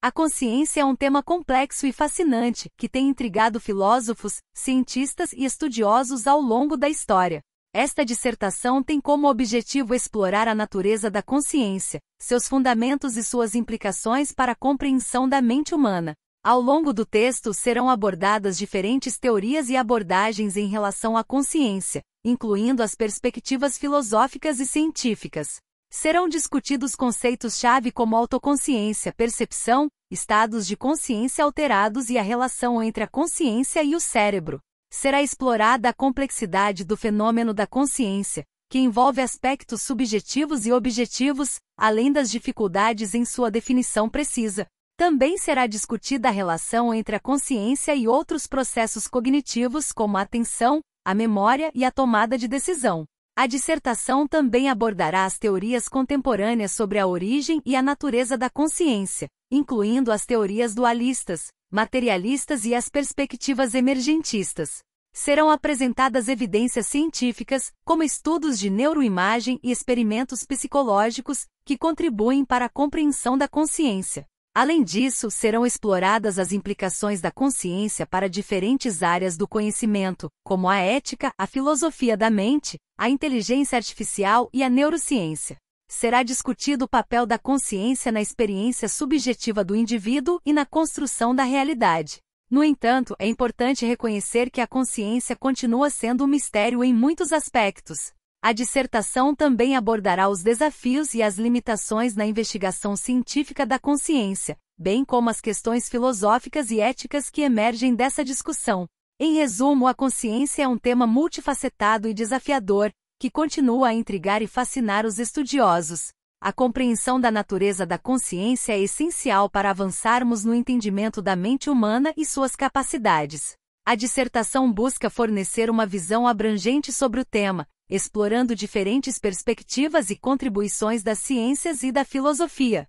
A consciência é um tema complexo e fascinante que tem intrigado filósofos, cientistas e estudiosos ao longo da história. Esta dissertação tem como objetivo explorar a natureza da consciência, seus fundamentos e suas implicações para a compreensão da mente humana. Ao longo do texto serão abordadas diferentes teorias e abordagens em relação à consciência, incluindo as perspectivas filosóficas e científicas. Serão discutidos conceitos-chave como autoconsciência, percepção, estados de consciência alterados e a relação entre a consciência e o cérebro. Será explorada a complexidade do fenômeno da consciência, que envolve aspectos subjetivos e objetivos, além das dificuldades em sua definição precisa. Também será discutida a relação entre a consciência e outros processos cognitivos, como a atenção, a memória e a tomada de decisão. A dissertação também abordará as teorias contemporâneas sobre a origem e a natureza da consciência, incluindo as teorias dualistas, materialistas e as perspectivas emergentistas. Serão apresentadas evidências científicas, como estudos de neuroimagem e experimentos psicológicos, que contribuem para a compreensão da consciência. Além disso, serão exploradas as implicações da consciência para diferentes áreas do conhecimento, como a ética, a filosofia da mente, a inteligência artificial e a neurociência. Será discutido o papel da consciência na experiência subjetiva do indivíduo e na construção da realidade. No entanto, é importante reconhecer que a consciência continua sendo um mistério em muitos aspectos, a dissertação também abordará os desafios e as limitações na investigação científica da consciência, bem como as questões filosóficas e éticas que emergem dessa discussão. Em resumo, a consciência é um tema multifacetado e desafiador, que continua a intrigar e fascinar os estudiosos. A compreensão da natureza da consciência é essencial para avançarmos no entendimento da mente humana e suas capacidades. A dissertação busca fornecer uma visão abrangente sobre o tema, explorando diferentes perspectivas e contribuições das ciências e da filosofia.